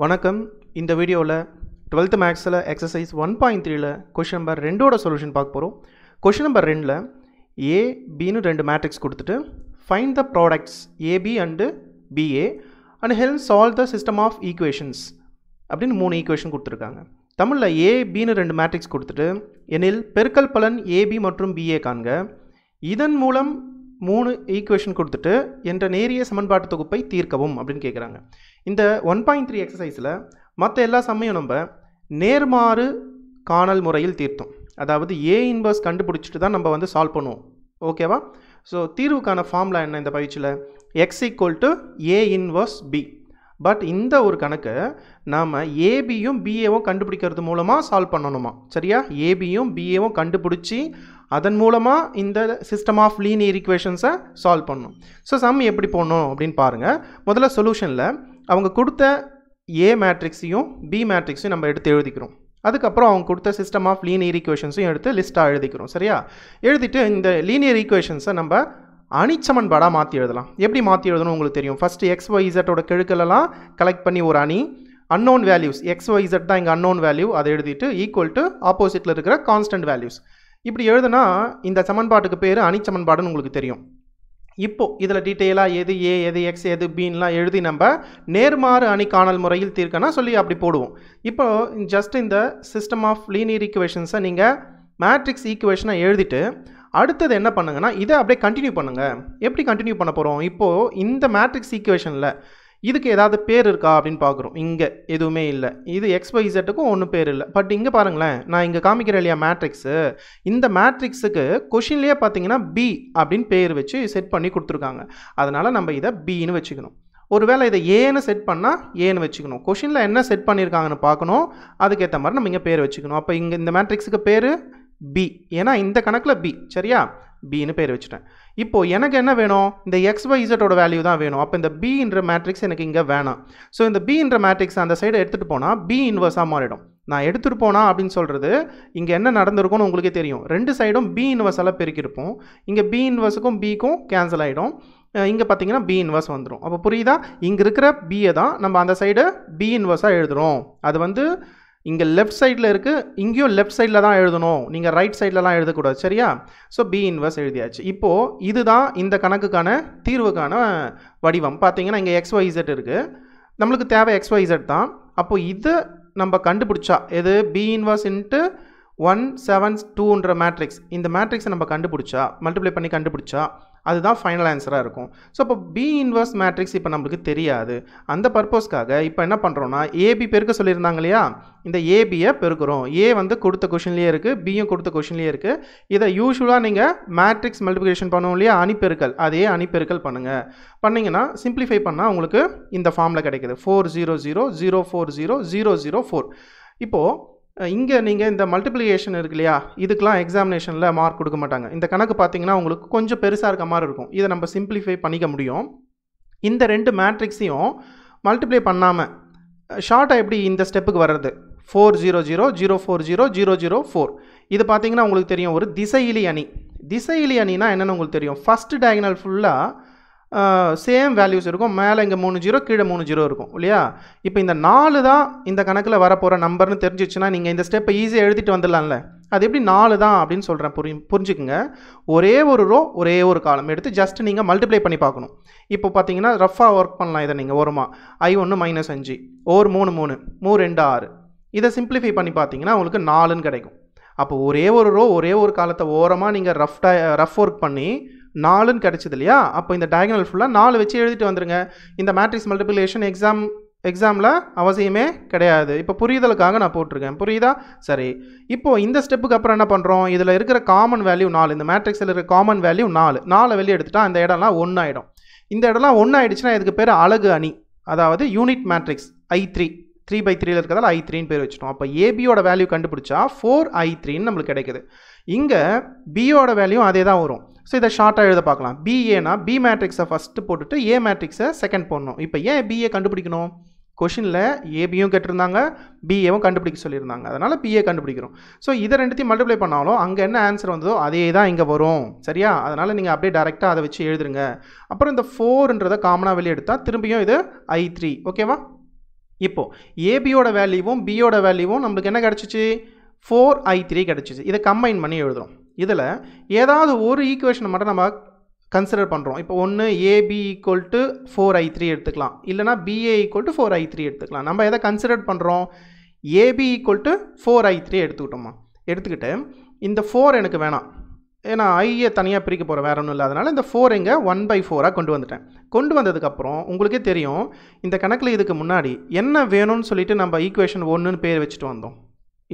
வணக்கம் இந்த வீடியோவில் டுவெல்த்து மேக்ஸில் எக்ஸசைஸ் ஒன் பாயிண்ட் த்ரீல கொஷின் நம்பர் ரெண்டோட சொல்யூஷன் பார்க்க போகிறோம் கொஷின் நம்பர் ரெண்டில் ஏ பின்னு ரெண்டு மேட்ரிக்ஸ் கொடுத்துட்டு find the products AB and BA and help solve the system of equations அப்படின்னு மூணு ஈக்குவேஷன் கொடுத்துருக்காங்க தமிழில் ஏ பின்னு ரெண்டு மேட்ரிக்ஸ் கொடுத்துட்டு எனில் பெருக்கல் பலன் ஏபி மற்றும் பிஏ காண்க இதன் மூலம் மூணு ஈக்குவேஷன் கொடுத்துட்டு என்ற நேரிய சமன்பாட்டு தொகுப்பை தீர்க்கவும் அப்படின்னு கேட்குறாங்க இந்த ஒன் பாயிண்ட் த்ரீ எக்ஸசைஸில் மற்ற எல்லா சமயம் நம்ம நேர்மாறு காணல் முறையில் தீர்த்தோம் அதாவது ஏ இன்வர்ஸ் கண்டுபிடிச்சிட்டு தான் நம்ம வந்து சால்வ் பண்ணுவோம் ஓகேவா ஸோ தீர்வுக்கான ஃபார்முலா என்ன இந்த பயிற்சியில் X equal to A inverse B but இந்த ஒரு கணக்கு நாம் ஏபியும் பிஏவும் கண்டுபிடிக்கிறது மூலமாக சால்வ் பண்ணணுமா சரியா ஏபியும் பிஏவும் கண்டுபிடிச்சி அதன் மூலமாக இந்த சிஸ்டம் ஆஃப் லீனியர் ஈக்குவேஷன்ஸை சால்வ் பண்ணும் ஸோ சம் எப்படி போடணும் அப்படின்னு பாருங்கள் முதல்ல சொல்யூஷனில் அவங்க கொடுத்த ஏ மேட்ரிக்ஸையும் பி மேட்ரிக்ஸையும் நம்ம எடுத்து எழுதிக்கிறோம் அதுக்கப்புறம் அவங்க கொடுத்த சிஸ்டம் ஆஃப் லீனியர் ஈக்குவேஷன்ஸையும் எடுத்து லிஸ்ட்டாக எழுதிக்கிறோம் சரியா எழுதிட்டு இந்த லீனியர் ஈக்குவேஷன்ஸை நம்ம அணிச்சமன்பாடாக மாற்றி எழுதலாம் எப்படி மாற்றி எழுதணும் உங்களுக்கு தெரியும் ஃபஸ்ட்டு எக்ஸ் ஒய் இசட்டோட கெழுக்கலெல்லாம் கலெக்ட் பண்ணி ஒரு அணி அன்னோன் வேல்யூஸ் எக்ஸ் ஒய் தான் இங்கே அன்னோன் வேல்யூ அதை எழுதிட்டு ஈக்குவல் டு ஆப்போசிட்டில் இருக்கிற கான்ஸ்டன்ட் வேல்யூஸ் இப்படி எழுதுனா இந்த சமன்பாட்டுக்கு பேர் அணிச்சமன்பாடுன்னு உங்களுக்கு தெரியும் இப்போது இதில் டீட்டெயிலாக எது ஏ எது எக்ஸ் எது பின்லாம் எழுதி நம்ம நேர்மாறு அணி காணல் முறையில் தீர்க்கனா சொல்லி அப்படி போடுவோம் இப்போ ஜஸ்ட் இந்த சிஸ்டம் ஆஃப் லீனியர் ஈக்குவேஷன்ஸை நீங்கள் மேட்ரிக்ஸ் ஈக்குவேஷனை எழுதிட்டு அடுத்தது என்ன பண்ணுங்கன்னா இதை அப்படியே கண்டினியூ பண்ணுங்கள் எப்படி கண்டினியூ பண்ண போகிறோம் இப்போது இந்த மேட்ரிக்ஸ் ஈக்குவேஷனில் இதுக்கு ஏதாவது பேர் இருக்கா அப்படின்னு பார்க்குறோம் இங்கே எதுவுமே இல்லை இது எக்ஸ் இசட்டுக்கும் ஒன்றும் பேர் இல்லை பட் இங்கே பாருங்களேன் நான் இங்கே காமிக்கிற இல்லையா மேட்ரிக்ஸு இந்த மேட்ரிக்ஸுக்கு கொஷின்லேயே பார்த்தீங்கன்னா பி அப்படின்னு பேர் வச்சு செட் பண்ணி கொடுத்துருக்காங்க அதனால் நம்ம இதை பின்னு வச்சுக்கணும் ஒருவேளை இதை ஏன்னு செட் பண்ணால் ஏன்னு வச்சுக்கணும் கொஷினில் என்ன செட் பண்ணியிருக்காங்கன்னு பார்க்கணும் அதுக்கேற்ற மாதிரி நம்ம இங்கே பேர் வச்சுக்கணும் அப்போ இங்கே இந்த மேட்ரிக்ஸுக்கு பேர் பி ஏன்னா இந்த கணக்கில் பி சரியா பின்னு பேர் வச்சுட்டேன் இப்போது எனக்கு என்ன வேணும் இந்த எக்ஸ் ஒய் இசட்டோட வேல்யூ தான் வேணும் அப்போ இந்த பின்ற மேட்ரிக்ஸ் எனக்கு இங்கே வேணாம் ஸோ இந்த பின்ற மேட்ரிக்ஸ் அந்த சைடு எடுத்துகிட்டு போனால் பி இன்வர்ஸாக மாறிடும் நான் எடுத்துகிட்டு போனா அப்படின்னு சொல்கிறது இங்கே என்ன நடந்திருக்கும்னு உங்களுக்கே தெரியும் ரெண்டு சைடும் பி இன்வர்ஸால் பெருக்கிருப்போம் இங்கே பி இன்வர்ஸுக்கும் பிக்கும் கேன்சல் ஆகிடும் இங்கே பார்த்தீங்கன்னா பி இன்வர்ஸ் வந்துடும் அப்போ புரியுதா இங்கே இருக்கிற பியை தான் நம்ம அந்த சைடு பி இன்வர்ஸாக எழுதுகிறோம் அது வந்து இங்கே லெஃப்ட் சைடில் இருக்குது இங்கேயும் லெஃப்ட் சைடில் தான் எழுதணும் நீங்கள் ரைட் சைட்லலாம் எழுதக்கூடாது சரியா ஸோ பி இன்வர்ஸ் எழுதியாச்சு இப்போது இதுதான் இந்த கணக்குக்கான தீர்வுக்கான வடிவம் பார்த்தீங்கன்னா இங்கே எக்ஸ் ஒய்இசட் இருக்குது நம்மளுக்கு தேவை எக்ஸ் தான் அப்போது இது நம்ம கண்டுபிடிச்சா எது B inverse into one sevens டூன்ற மேட்ரிக்ஸ் இந்த மேட்ரிக்ஸை நம்ம கண்டுபிடிச்சா மல்டிப்ளை பண்ணி கண்டுபிடிச்சா அதுதான் ஃபைனல் ஆன்சராக இருக்கும் ஸோ இப்போ பி இன்வர்ஸ் மேட்ரிக்ஸ் இப்போ நம்மளுக்கு தெரியாது அந்த பர்பஸ்க்காக இப்போ என்ன பண்ணுறோன்னா ஏபி பெருக்க சொல்லியிருந்தாங்க இல்லையா இந்த ஏபியை பெருக்கிறோம் ஏ வந்து கொடுத்த கொஷின்லேயே இருக்குது பியும் கொடுத்த கொஷின்லேயே இருக்குது இதை யூஸ்வலாக நீங்கள் மேட்ரிக்ஸ் மல்டிபிகேஷன் பண்ணுவோம் இல்லையா அணிப்பெருக்கல் அதே அணிப்பெருக்கல் பண்ணுங்கள் பண்ணிங்கன்னா சிம்பிளிஃபை பண்ணால் உங்களுக்கு இந்த ஃபார்மில் கிடைக்குது four zero zero zero four zero zero zero four இப்போது இங்கே நீங்கள் இந்த மல்டிப்ளிகேஷன் இருக்கு இல்லையா இதுக்கெலாம் எக்ஸாமினேஷனில் மார்க் கொடுக்க மாட்டாங்க இந்த கணக்கு பார்த்தீங்கன்னா உங்களுக்கு கொஞ்சம் பெருசாக இருக்க மாதிரி இருக்கும் இதை நம்ம சிம்பிளிஃபை பண்ணிக்க முடியும் இந்த ரெண்டு மேட்ரிக்ஸையும் மல்டிப்ளை பண்ணாமல் ஷார்ட்டாக எப்படி இந்த ஸ்டெப்புக்கு வர்றது four zero zero zero four zero zero zero four இது பார்த்தீங்கன்னா உங்களுக்கு தெரியும் ஒரு திசையிலி அணி திசையிலி அணினா என்னென்னு உங்களுக்கு தெரியும் ஃபஸ்ட்டு டயக்னல் ஃபுல்லாக சேம் வேல்யூஸ் இருக்கும் மேலே இங்கே மூணு ஜீரோ கீழே மூணு ஜீரோ இருக்கும் இல்லையா இப்போ இந்த நாலு தான் இந்த கணக்கில் வரப்போகிற நம்பர்னு தெரிஞ்சிச்சுன்னா நீங்கள் இந்த ஸ்டெப்பை ஈஸியாக எழுதிட்டு வந்துடலாம்ல அது எப்படி நாலு தான் அப்படின்னு சொல்கிறேன் புரி புரிஞ்சுக்குங்க ஒரே ஒரு ரோ ஒரே ஒரு காலம் எடுத்து ஜஸ்ட் நீங்கள் மல்டிப்ளை பண்ணி பார்க்கணும் இப்போ பார்த்தீங்கன்னா ரஃபாக ஒர்க் பண்ணலாம் இதை நீங்கள் ஒருமா ஐ ஒன்று மைனஸ் அஞ்சு ஓர் மூணு மூணு மூ ரெண்டு ஆறு இதை சிம்பிளிஃபை பண்ணி பார்த்தீங்கன்னா உங்களுக்கு நாலுன்னு கிடைக்கும் அப்போ ஒரே ஒரு ரோ ஒரே ஒரு காலத்தை ஓரமாக நீங்கள் ரஃப்டாக ரஃப் ஒர்க் பண்ணி நாலுன்னு கிடச்சிது இல்லையா அப்போ இந்த டயகனல் ஃபுல்லாக நாலு வச்சு எழுதிட்டு வந்துருங்க இந்த மேட்ரிக்ஸ் மல்டிபிளேஷன் எக்ஸாம் எக்ஸாமில் அவசியமே கிடையாது இப்போ புரியுதலுக்காக நான் போட்டிருக்கேன் புரியுதா சரி இப்போது இந்த ஸ்டெப்புக்கு அப்புறம் என்ன பண்ணுறோம் இதில் இருக்கிற காமன் வேல்யூ நாலு இந்த மேட்ரிக்ஸில் இருக்கிற காமன் வேல்யூ நாலு நாலு வெளியே எடுத்துட்டா அந்த இடம்லாம் ஒன்று ஆகிடும் இந்த இடம்லாம் ஒன்று ஆகிடுச்சுன்னா இதுக்கு பேர் அழகு அணி அதாவது unit matrix I three three by த்ரீல இருக்கிறதால ஐ த்ரீன்னு பேர் வச்சுட்டோம் அப்போ ஏபியோட வேல்யூ கண்டுபிடிச்சா ஃபோர் ஐ த்ரீன்னு நம்மளுக்கு கிடைக்குது இங்கே பியோட வேல்யூ அதே தான் வரும் ஸோ இதை ஷார்ட்டாக எழுத பார்க்கலாம் பிஏனா பி மேட்ரிக்ஸை ஃபஸ்ட்டு போட்டுட்டு ஏ மேட்ரிக்ஸை செகண்ட் போடணும் இப்போ ஏன் பிஏ கண்டுபிடிக்கணும் கொஷினில் ஏபியும் கேட்டிருந்தாங்க பிஏவும் கண்டுபிடிக்க சொல்லியிருந்தாங்க அதனால் பிஏ கண்டுபிடிக்கிறோம் ஸோ இதை ரெண்டுத்தையும் மல்டிப்ளை பண்ணாலும் அங்கே என்ன ஆன்சர் வந்ததோ அதே தான் இங்கே வரும் சரியா அதனால் நீங்கள் அப்படியே டேரெக்டாக அதை வச்சு எழுதுருங்க அப்புறம் இந்த ஃபோர்ன்றதை காமனாக வெளியே எடுத்தால் திரும்பியும் இது ஐ த்ரீ ஓகேவா இப்போது ஏபியோட வேல்யூவும் பியோட வேல்யூவும் நம்மளுக்கு என்ன கிடச்சிச்சு ஃபோர் ஐ த்ரீ கிடச்சிச்சு இதை கம்பைன் பண்ணி எழுதுகிறோம் இதில் ஏதாவது ஒரு ஈக்குவேஷனை மட்டும் நம்ம கன்சிடர் பண்ணுறோம் இப்போ ஒன்று AB equal to four I three எடுத்துக்கலாம் இல்லைனா BA equal to four I three எடுத்துக்கலாம் நம்ம எதை கன்சிடர் பண்ணுறோம் AB equal to four I three எடுத்துக்கிட்டோமா எடுத்துக்கிட்டு இந்த ஃபோர் எனக்கு வேணாம் ஏன்னா ஐயை தனியாக பிரிக்க போகிறேன் வேறு ஒன்றும் இல்லை அதனால் இந்த ஃபோர் இங்கே ஒன் பை ஃபோராக கொண்டு வந்துட்டேன் கொண்டு வந்ததுக்கப்புறம் உங்களுக்கே தெரியும் இந்த கணக்கில் இதுக்கு முன்னாடி என்ன வேணும்னு சொல்லிட்டு நம்ம ஈக்குவேஷன் ஒன்றுன்னு பேர் வச்சுட்டு வந்தோம்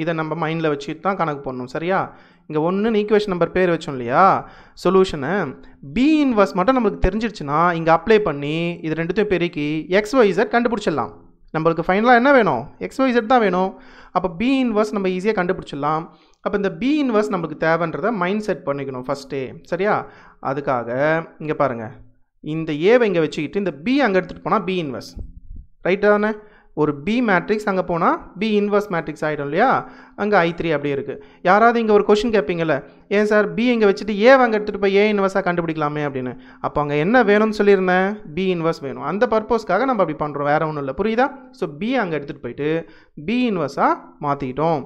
இதை நம்ம மைண்டில் வச்சு தான் கணக்கு பண்ணணும் சரியா இங்கே ஒன்றுன்னு ஈக்குவேஷன் நம்பர் பேர் வச்சோம் இல்லையா சொல்யூஷனு பி இன்வர்ஸ் மட்டும் நம்மளுக்கு தெரிஞ்சிருச்சுன்னா இங்கே அப்ளை பண்ணி இது ரெண்டுத்தையும் பெருக்கி எக்ஸ் ஒய்ஸை கண்டுபிடிச்சிடலாம் நம்மளுக்கு ஃபைனலாக என்ன வேணும் எக்ஸ்ஒய் செட் தான் வேணும் அப்போ பி இன்வர்ஸ் நம்ம ஈஸியாக கண்டுபிடிச்சிடலாம் அப்போ இந்த பி இன்வர்ஸ் நம்மளுக்கு தேவைன்றதை மைண்ட் செட் பண்ணிக்கணும் ஃபஸ்ட்டே சரியா அதுக்காக இங்கே பாருங்கள் இந்த ஏவை இங்கே வச்சுக்கிட்டு இந்த பி அங்கே எடுத்துகிட்டு போனால் பி இன்வர்ஸ் ரைட்டு தானே ஒரு பி மேட்ரிக்ஸ் அங்கே போனால் பி இன்வர்ஸ் மேட்ரிக்ஸ் ஆகிடும் இல்லையா அங்கே ஐ த்ரீ அப்படி இருக்குது யாராவது இங்கே ஒரு கொஷின் கேட்பீங்கல்ல ஏன் சார் பி இங்கே வச்சுட்டு ஏ அங்கே எடுத்துகிட்டு போய் ஏ இன்வர்ஸாக கண்டுபிடிக்கலாமே அப்படின்னு அப்போ அங்கே என்ன வேணும்னு சொல்லியிருந்தேன் பி இன்வர்ஸ் வேணும் அந்த பர்பஸ்க்காக நம்ம அப்படி பண்ணுறோம் வேறு ஒன்றும் இல்லை புரியுதா ஸோ பி அங்கே எடுத்துகிட்டு போயிட்டு பி இன்வர்ஸாக மாற்றிக்கிட்டோம்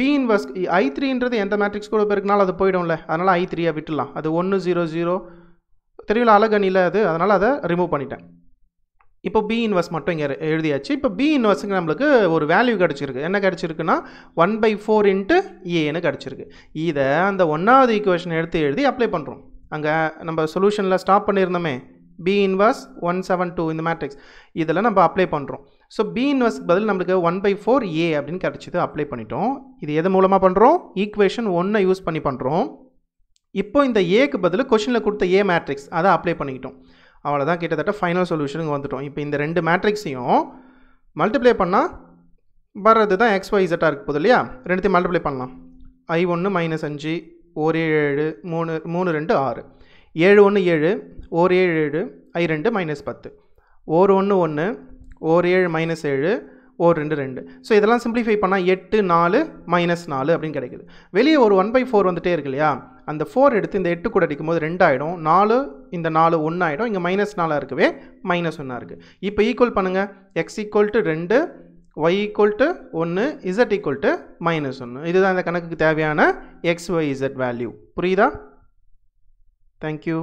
பி இன்வர்ஸ் ஐ த்ரீன்றது எந்த மேட்ரிக்ஸ் கூட இருக்குனாலும் அது போயிடும்ல அதனால் ஐ த்ரீயாக விட்டுலாம் அது ஒன்று ஜீரோ ஜீரோ தெரியல அழகணியில் அது அதனால் அதை ரிமூவ் பண்ணிட்டேன் இப்போ பி இன்வெஸ்ட் மட்டும் இங்கே எழுதியாச்சு இப்போ பி இன்வெஸ்ட்டுக்கு நம்மளுக்கு ஒரு வேல்யூ கிடச்சிருக்கு என்ன கிடச்சிருக்குன்னா ஒன் பை ஃபோர் இன்ட்டு ஏன்னு கிடச்சிருக்கு இதை அந்த ஒன்றாவது ஈக்குவேஷன் எடுத்து எழுதி அப்ளை பண்ணுறோம் அங்கே நம்ம சொல்யூஷனில் ஸ்டாப் பண்ணியிருந்தோமே B inverse one seven two இந்த மேட்ரிக்ஸ் இதில் நம்ம அப்ளை பண்ணுறோம் ஸோ பி இன்வெஸ்ட் பதில் நம்மளுக்கு ஒன் பை ஃபோர் ஏ அப்படின்னு கிடச்சிது அப்ளை பண்ணிட்டோம் இது எது மூலமாக பண்ணுறோம் ஈக்குவேஷன் ஒன்றை யூஸ் பண்ணி பண்ணுறோம் இப்போ இந்த ஏக்கு பதில் கொஷினில் கொடுத்த ஏ மேட்ரிக்ஸ் அதை அப்ளை பண்ணிக்கிட்டோம் அவ்வளோதான் கிட்டத்தட்ட ஃபைனல் சொல்யூஷனுக்கு வந்துட்டோம் இப்போ இந்த ரெண்டு மேட்ரிக்ஸையும் மல்டிப்ளை பண்ணால் வர்றது தான் எக்ஸ் ஒய் இசட்டாக இருக்குது போது இல்லையா ரெண்டுத்தையும் மல்டிப்ளை பண்ணலாம் ஐ ஒன்று மைனஸ் அஞ்சு ஒரு ஏழு ஏழு மூணு மூணு ரெண்டு ஆறு ஏழு ஒன்று ஏழு ஓர் ஏழு ஏழு ஐ ரெண்டு மைனஸ் பத்து ஓர் ஒன்று ஒன்று ஓர் ஏழு மைனஸ் ஏழு ஓர் ரெண்டு ரெண்டு ஸோ இதெல்லாம் சிம்பிளிஃபை பண்ணால் எட்டு நாலு மைனஸ் நாலு அப்படின்னு கிடைக்குது வெளியே ஒரு ஒன் பை ஃபோர் வந்துட்டே இருக்கு இல்லையா அந்த ஃபோர் எடுத்து இந்த எட்டு கூட அடிக்கும் போது ரெண்டு ஆகிடும் நாலு இந்த நாலு ஒன்று ஆகிடும் இங்கே மைனஸ் நாலாக இருக்கவே மைனஸ் ஒன்றாக இருக்குது இப்போ ஈக்குவல் பண்ணுங்கள் எக்ஸ் ஈக்குவல் டு ரெண்டு ஒய் ஈக்குவல் டு ஒன்று இசட் ஈக்குவல் டு மைனஸ் ஒன்று இதுதான் இந்த கணக்குக்கு தேவையான எக்ஸ் ஒய் இசட் வேல்யூ புரியுதா தேங்க்யூ